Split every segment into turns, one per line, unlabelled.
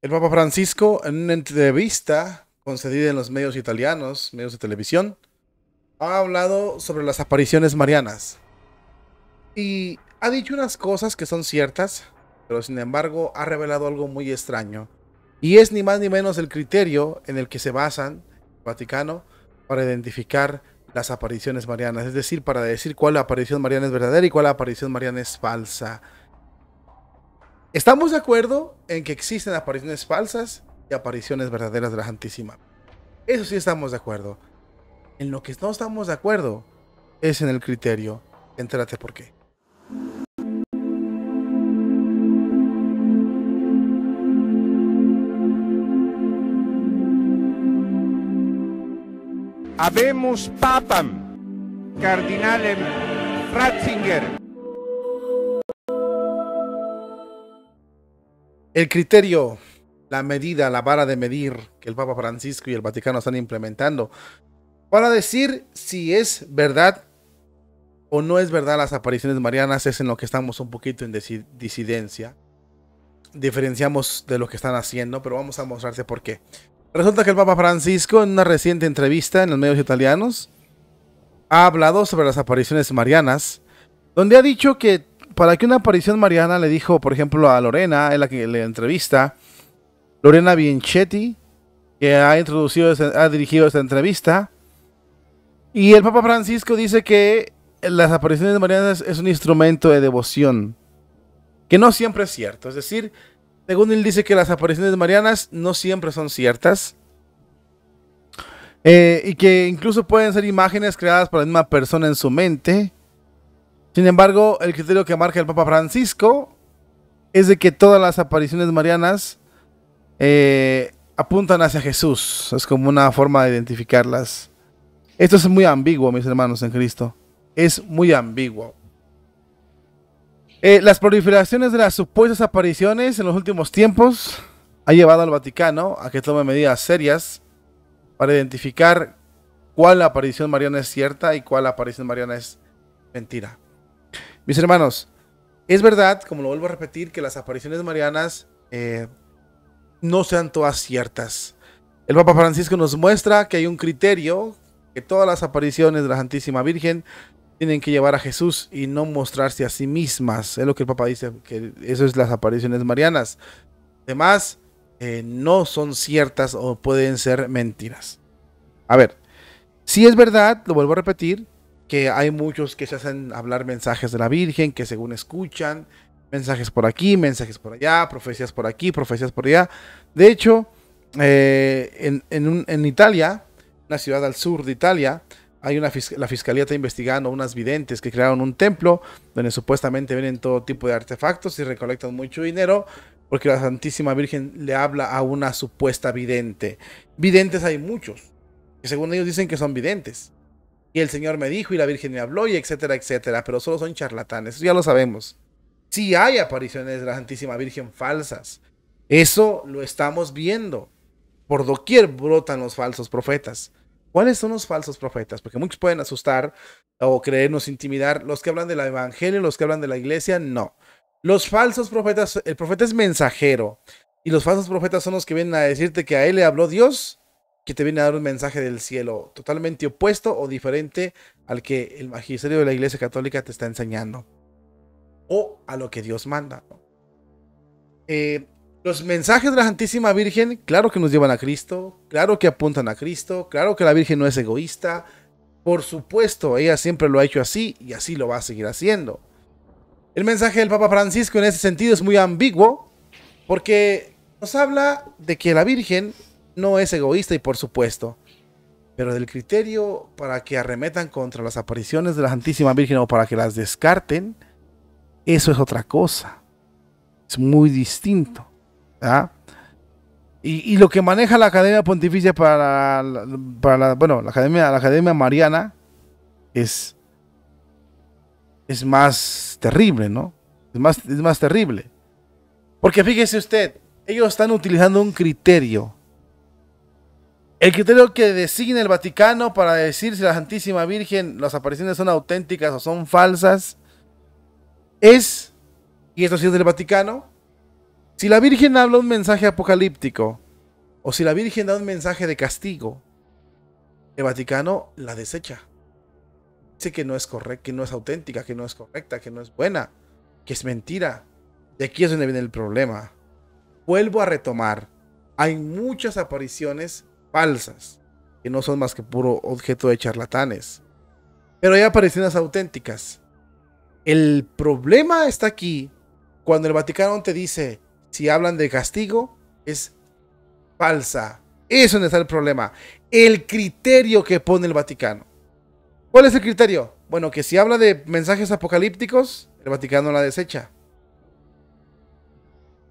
El Papa Francisco, en una entrevista concedida en los medios italianos, medios de televisión, ha hablado sobre las apariciones marianas. Y ha dicho unas cosas que son ciertas, pero sin embargo ha revelado algo muy extraño. Y es ni más ni menos el criterio en el que se basan el Vaticano para identificar las apariciones marianas, es decir, para decir cuál aparición mariana es verdadera y cuál aparición mariana es falsa. Estamos de acuerdo en que existen apariciones falsas y apariciones verdaderas de la Santísima. Eso sí estamos de acuerdo. En lo que no estamos de acuerdo es en el criterio. Entérate por qué. Habemos Papam, Cardinal Ratzinger. El criterio, la medida, la vara de medir que el Papa Francisco y el Vaticano están implementando para decir si es verdad o no es verdad las apariciones marianas es en lo que estamos un poquito en disidencia. Diferenciamos de lo que están haciendo, pero vamos a mostrarse por qué. Resulta que el Papa Francisco, en una reciente entrevista en los medios italianos, ha hablado sobre las apariciones marianas, donde ha dicho que para que una aparición mariana le dijo, por ejemplo, a Lorena, en la que le entrevista, Lorena Bienchetti, que ha introducido, ha dirigido esta entrevista. Y el Papa Francisco dice que las apariciones marianas es un instrumento de devoción, que no siempre es cierto. Es decir, según él dice que las apariciones marianas no siempre son ciertas. Eh, y que incluso pueden ser imágenes creadas por la misma persona en su mente sin embargo, el criterio que marca el Papa Francisco es de que todas las apariciones marianas eh, apuntan hacia Jesús. Es como una forma de identificarlas. Esto es muy ambiguo, mis hermanos en Cristo. Es muy ambiguo. Eh, las proliferaciones de las supuestas apariciones en los últimos tiempos ha llevado al Vaticano a que tome medidas serias para identificar cuál aparición mariana es cierta y cuál aparición mariana es mentira. Mis hermanos, es verdad, como lo vuelvo a repetir, que las apariciones marianas eh, no sean todas ciertas. El Papa Francisco nos muestra que hay un criterio, que todas las apariciones de la Santísima Virgen tienen que llevar a Jesús y no mostrarse a sí mismas. Es lo que el Papa dice, que eso es las apariciones marianas. Además, eh, no son ciertas o pueden ser mentiras. A ver, si es verdad, lo vuelvo a repetir, que hay muchos que se hacen hablar mensajes de la Virgen, que según escuchan, mensajes por aquí, mensajes por allá, profecías por aquí, profecías por allá. De hecho, eh, en, en, Italia, una ciudad al sur de Italia, hay una la fiscalía está investigando unas videntes que crearon un templo donde supuestamente vienen todo tipo de artefactos y recolectan mucho dinero porque la Santísima Virgen le habla a una supuesta vidente. Videntes hay muchos, que según ellos dicen que son videntes y el Señor me dijo y la Virgen me habló y etcétera, etcétera, pero solo son charlatanes, ya lo sabemos. Sí hay apariciones de la Santísima Virgen falsas, eso lo estamos viendo. Por doquier brotan los falsos profetas. ¿Cuáles son los falsos profetas? Porque muchos pueden asustar o creernos intimidar. Los que hablan de la evangelio, los que hablan de la iglesia, no. Los falsos profetas, el profeta es mensajero. Y los falsos profetas son los que vienen a decirte que a él le habló Dios que te viene a dar un mensaje del cielo totalmente opuesto o diferente al que el magisterio de la Iglesia Católica te está enseñando o a lo que Dios manda. Eh, los mensajes de la Santísima Virgen, claro que nos llevan a Cristo, claro que apuntan a Cristo, claro que la Virgen no es egoísta, por supuesto, ella siempre lo ha hecho así y así lo va a seguir haciendo. El mensaje del Papa Francisco en ese sentido es muy ambiguo porque nos habla de que la Virgen no es egoísta y por supuesto, pero del criterio para que arremetan contra las apariciones de la Santísima Virgen o para que las descarten, eso es otra cosa. Es muy distinto. Y, lo que maneja la Academia Pontificia para, para la, bueno, la Academia, la Academia Mariana es, es más terrible, ¿no? más, es más terrible. Porque fíjese usted, ellos están utilizando un criterio el criterio que designa el Vaticano para decir si la Santísima Virgen, las apariciones son auténticas o son falsas, es, y esto sí es del Vaticano, si la Virgen habla un mensaje apocalíptico o si la Virgen da un mensaje de castigo, el Vaticano la desecha. Dice que no es correcta, que no es auténtica, que no es correcta, que no es buena, que es mentira. Y aquí es donde viene el problema. Vuelvo a retomar. Hay muchas apariciones falsas, que no son más que puro objeto de charlatanes. Pero hay apariciones auténticas. El problema está aquí cuando el Vaticano te dice, si hablan de castigo, es falsa. Eso es donde está el problema. El criterio que pone el Vaticano. ¿Cuál es el criterio? Bueno, que si habla de mensajes apocalípticos, el Vaticano la desecha.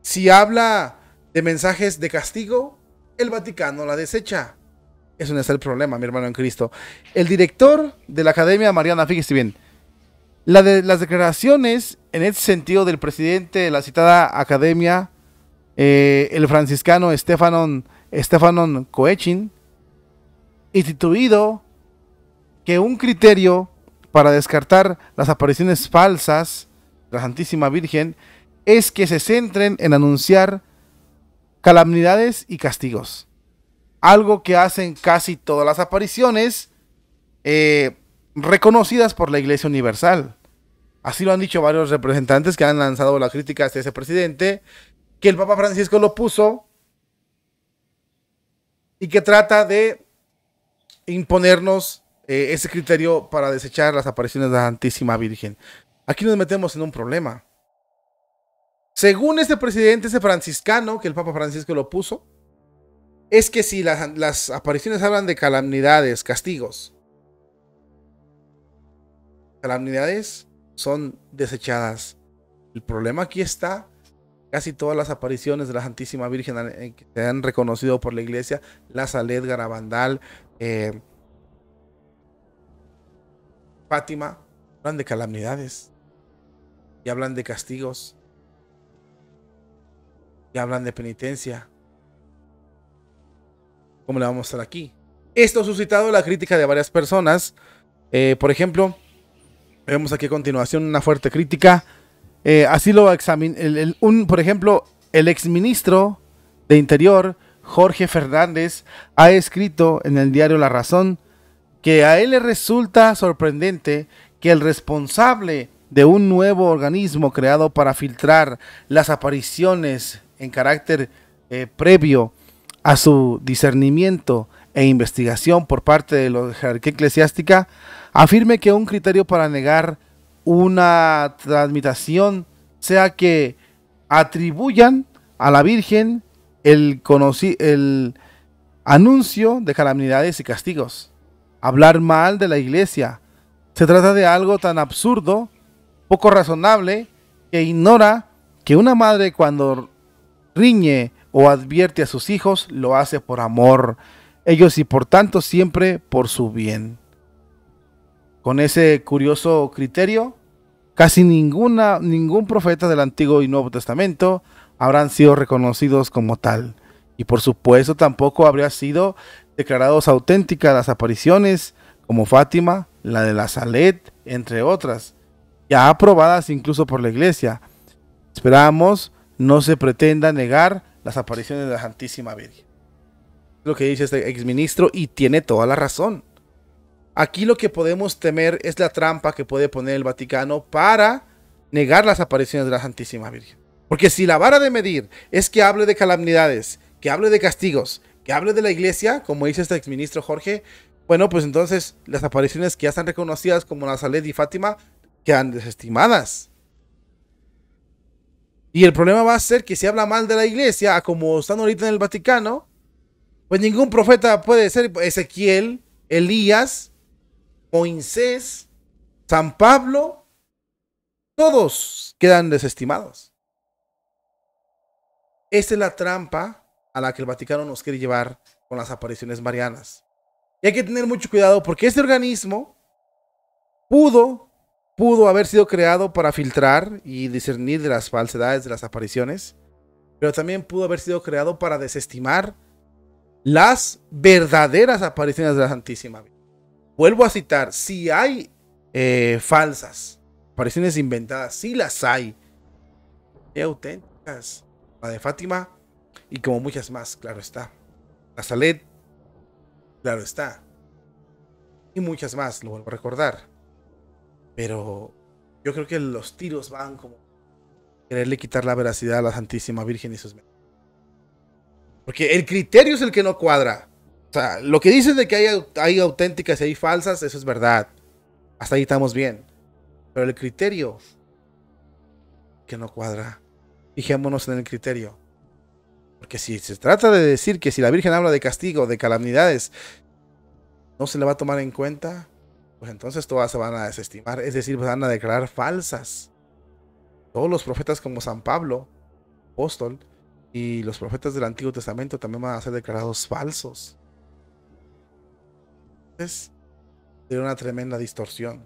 Si habla de mensajes de castigo, el Vaticano la desecha. Eso no es el problema, mi hermano en Cristo. El director de la Academia Mariana, fíjese bien, las declaraciones en ese sentido del presidente de la citada Academia, eh, el franciscano Estefanon, Estefanon Coechin, instituido que un criterio para descartar las apariciones falsas de la Santísima Virgen es que se centren en anunciar Calamidades y castigos. Algo que hacen casi todas las apariciones eh, reconocidas por la Iglesia Universal. Así lo han dicho varios representantes que han lanzado la crítica hacia ese presidente, que el Papa Francisco lo puso y que trata de imponernos eh, ese criterio para desechar las apariciones de la Santísima Virgen. Aquí nos metemos en un problema. Según este presidente, ese franciscano, que el Papa Francisco lo puso, es que si las, apariciones hablan de calamidades, castigos, calamidades son desechadas. El problema aquí está, casi todas las apariciones de la Santísima Virgen eh, que se han reconocido por la iglesia, la Salet, Garabandal, eh, Fátima, hablan de calamidades y hablan de castigos y hablan de penitencia. ¿Cómo le vamos a mostrar aquí? Esto ha suscitado la crítica de varias personas. Eh, por ejemplo, vemos aquí a continuación una fuerte crítica. Eh, así lo examinó, por ejemplo, el exministro de Interior, Jorge Fernández, ha escrito en el diario La Razón que a él le resulta sorprendente que el responsable de un nuevo organismo creado para filtrar las apariciones en carácter eh, previo a su discernimiento e investigación por parte de la jerarquía eclesiástica, afirme que un criterio para negar una transmitación sea que atribuyan a la Virgen el, el anuncio de calamidades y castigos, hablar mal de la iglesia. Se trata de algo tan absurdo, poco razonable, que ignora que una madre cuando riñe o advierte a sus hijos, lo hace por amor, ellos y por tanto siempre por su bien. Con ese curioso criterio, casi ninguna, ningún profeta del Antiguo y Nuevo Testamento habrán sido reconocidos como tal. Y por supuesto tampoco habría sido declarados auténticas las apariciones como Fátima, la de la Salet, entre otras, ya aprobadas incluso por la iglesia. Esperamos no se pretenda negar las apariciones de la Santísima Virgen. Lo que dice este exministro y tiene toda la razón. Aquí lo que podemos temer es la trampa que puede poner el Vaticano para negar las apariciones de la Santísima Virgen. Porque si la vara de medir es que hable de calamidades, que hable de castigos, que hable de la iglesia, como dice este exministro Jorge, bueno, pues entonces las apariciones que ya están reconocidas como Nazaret y Fátima quedan desestimadas. Y el problema va a ser que si habla mal de la iglesia, como están ahorita en el Vaticano, pues ningún profeta puede ser Ezequiel, Elías, Moisés, San Pablo, todos quedan desestimados. Esa es la trampa a la que el Vaticano nos quiere llevar con las apariciones marianas. Y hay que tener mucho cuidado porque este organismo pudo pudo haber sido creado para filtrar y discernir de las falsedades de las apariciones, pero también pudo haber sido creado para desestimar las verdaderas apariciones de la Santísima. Vuelvo a citar, si hay eh, falsas, apariciones inventadas, si las hay, auténticas, la de Fátima y como muchas más, claro está. La Salet, claro está. Y muchas más, lo vuelvo a recordar. Pero yo creo que los tiros van como quererle quitar la veracidad a la Santísima Virgen y sus Porque el criterio es el que no cuadra. O sea, lo que dicen de que hay, hay auténticas y hay falsas, eso es verdad. Hasta ahí estamos bien. Pero el criterio que no cuadra. Fijémonos en el criterio. Porque si se trata de decir que si la Virgen habla de castigo, de calamidades, no se le va a tomar en cuenta, pues entonces todas se van a desestimar, es decir, pues, van a declarar falsas. Todos los profetas como San Pablo, apóstol, y los profetas del Antiguo Testamento también van a ser declarados falsos. Es una tremenda distorsión.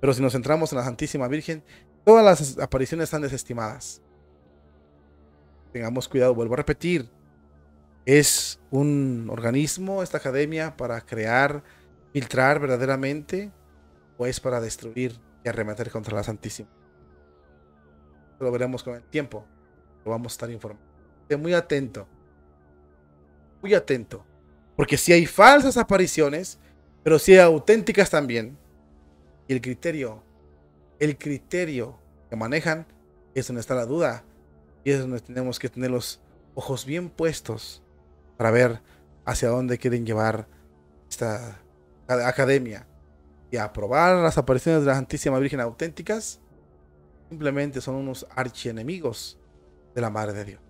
Pero si nos centramos en la Santísima Virgen, todas las apariciones están desestimadas. Tengamos cuidado, vuelvo a repetir. Es un organismo, esta academia, para crear filtrar verdaderamente o es para destruir y arremeter contra la Santísima. Lo veremos con el tiempo. Lo vamos a estar informando. Esté muy atento. Muy atento. Porque si hay falsas apariciones, pero si hay auténticas también. Y el criterio, el criterio que manejan es donde está la duda. Y es donde tenemos que tener los ojos bien puestos para ver hacia dónde quieren llevar esta academia y aprobar las apariciones de la Santísima Virgen auténticas simplemente son unos archienemigos de la Madre de Dios.